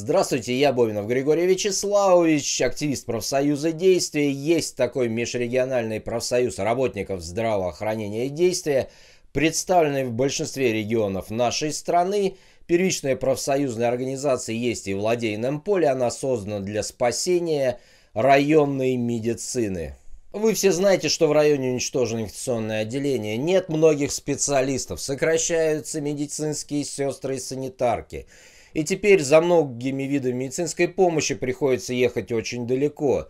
Здравствуйте, я Бовинов Григорий Вячеславович, активист профсоюза действия. Есть такой межрегиональный профсоюз работников здравоохранения и действия, представленный в большинстве регионов нашей страны. Первичная профсоюзная организация есть и в Ладейном поле. Она создана для спасения районной медицины. Вы все знаете, что в районе уничтожено инфекционное отделение. Нет многих специалистов. Сокращаются медицинские сестры и санитарки и теперь за многими видами медицинской помощи приходится ехать очень далеко.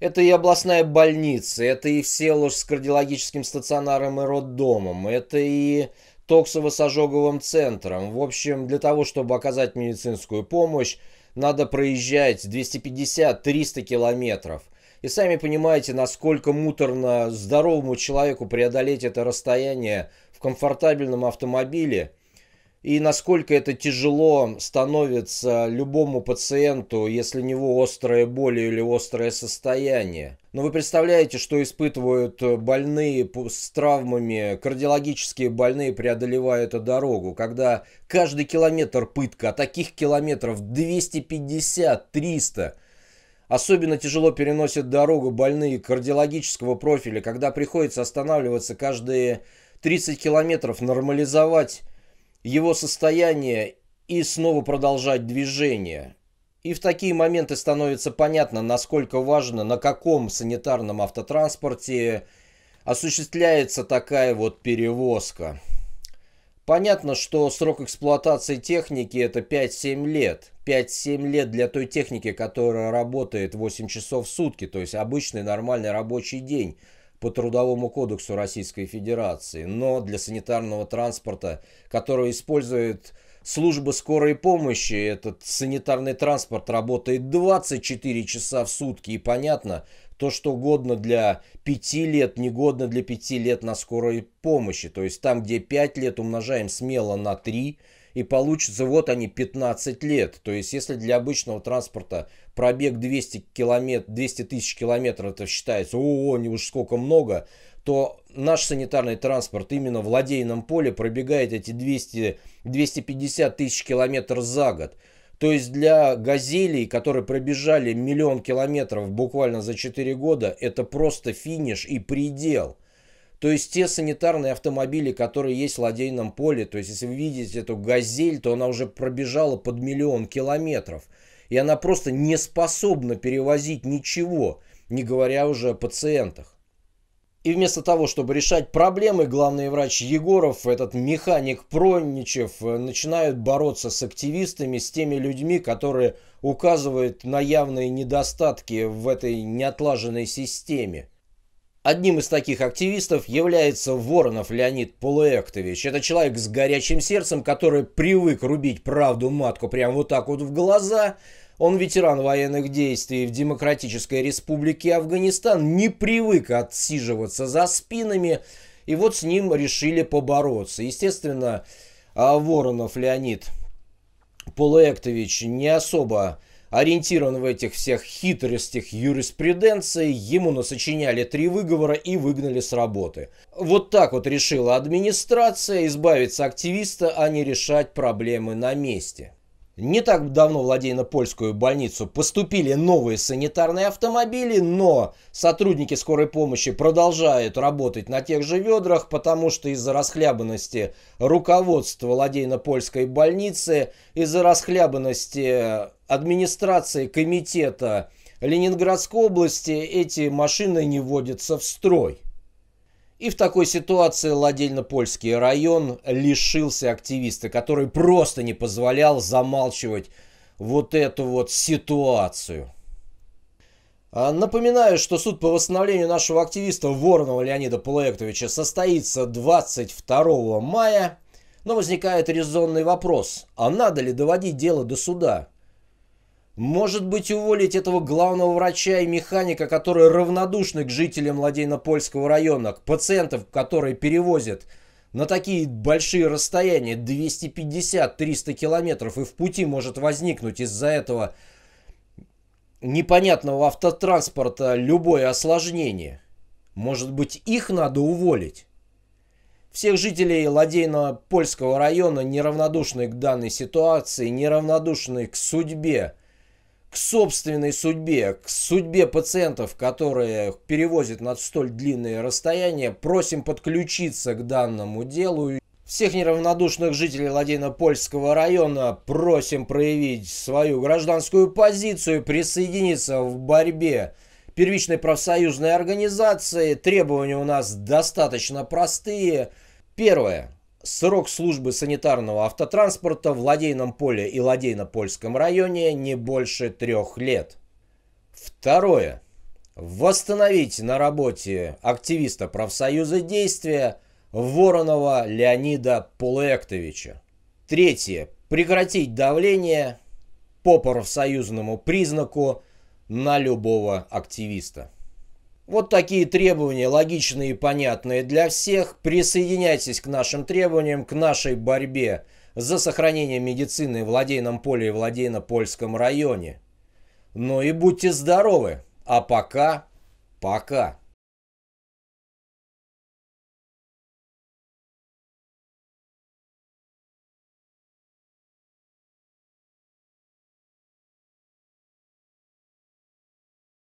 Это и областная больница, это и Всеволожск с кардиологическим стационаром и роддомом, это и Токсово сожоговым центром. В общем, для того, чтобы оказать медицинскую помощь, надо проезжать 250-300 километров. И сами понимаете, насколько муторно здоровому человеку преодолеть это расстояние в комфортабельном автомобиле – и насколько это тяжело становится любому пациенту, если у него острая боль или острое состояние. Но вы представляете, что испытывают больные с травмами, кардиологические больные, преодолевая эту дорогу, когда каждый километр пытка, а таких километров 250-300 – Особенно тяжело переносят дорогу больные кардиологического профиля, когда приходится останавливаться каждые 30 километров, нормализовать его состояние и снова продолжать движение. И в такие моменты становится понятно, насколько важно, на каком санитарном автотранспорте осуществляется такая вот перевозка. Понятно, что срок эксплуатации техники это 5-7 лет. 5-7 лет для той техники, которая работает 8 часов в сутки, то есть обычный нормальный рабочий день по Трудовому кодексу Российской Федерации, но для санитарного транспорта, который использует служба скорой помощи, этот санитарный транспорт работает 24 часа в сутки, и понятно, то, что годно для 5 лет, негодно для 5 лет на скорой помощи. То есть там, где 5 лет умножаем смело на 3, и получится вот они 15 лет. То есть, если для обычного транспорта пробег 200, километр, 200 тысяч километров, это считается, о, не уж сколько много, то наш санитарный транспорт именно в ладейном поле пробегает эти 200, 250 тысяч километров за год. То есть для газелей, которые пробежали миллион километров буквально за 4 года, это просто финиш и предел – то есть те санитарные автомобили, которые есть в ладейном поле, то есть если вы видите эту «Газель», то она уже пробежала под миллион километров. И она просто не способна перевозить ничего, не говоря уже о пациентах. И вместо того, чтобы решать проблемы, главный врач Егоров, этот механик Проничев э, начинают бороться с активистами, с теми людьми, которые указывают на явные недостатки в этой неотлаженной системе. Одним из таких активистов является Воронов Леонид Полуэктович. Это человек с горячим сердцем, который привык рубить правду матку прямо вот так вот в глаза. Он ветеран военных действий в Демократической Республике Афганистан, не привык отсиживаться за спинами. И вот с ним решили побороться. Естественно, а Воронов Леонид Полуэктович не особо Ориентирован в этих всех хитростях юриспруденции, ему насочиняли три выговора и выгнали с работы. Вот так вот решила администрация избавиться активиста, а не решать проблемы на месте. Не так давно в Ладейно-Польскую больницу поступили новые санитарные автомобили, но сотрудники скорой помощи продолжают работать на тех же ведрах, потому что из-за расхлябанности руководства Ладейно-Польской больницы, из-за расхлябанности администрации комитета Ленинградской области эти машины не вводятся в строй. И в такой ситуации Ладельно-Польский район лишился активиста, который просто не позволял замалчивать вот эту вот ситуацию. А, напоминаю, что суд по восстановлению нашего активиста Воронова Леонида Полуэктовича состоится 22 мая, но возникает резонный вопрос, а надо ли доводить дело до суда? Может быть, уволить этого главного врача и механика, которые равнодушны к жителям Ладейно-Польского района, к пациентам, которые перевозят на такие большие расстояния, 250-300 километров, и в пути может возникнуть из-за этого непонятного автотранспорта любое осложнение. Может быть, их надо уволить? Всех жителей Ладейно-Польского района, неравнодушные к данной ситуации, неравнодушные к судьбе к собственной судьбе, к судьбе пациентов, которые перевозят на столь длинные расстояния. Просим подключиться к данному делу. Всех неравнодушных жителей Ладино-Польского района просим проявить свою гражданскую позицию, присоединиться в борьбе первичной профсоюзной организации. Требования у нас достаточно простые. Первое. Срок службы санитарного автотранспорта в Ладейном поле и Ладейно-Польском районе не больше трех лет. Второе. Восстановить на работе активиста профсоюза действия Воронова Леонида Полуэктовича. Третье. Прекратить давление по профсоюзному признаку на любого активиста. Вот такие требования, логичные и понятные для всех. Присоединяйтесь к нашим требованиям, к нашей борьбе за сохранение медицины в владейном поле и Владейно-Польском районе. Ну и будьте здоровы. А пока, пока.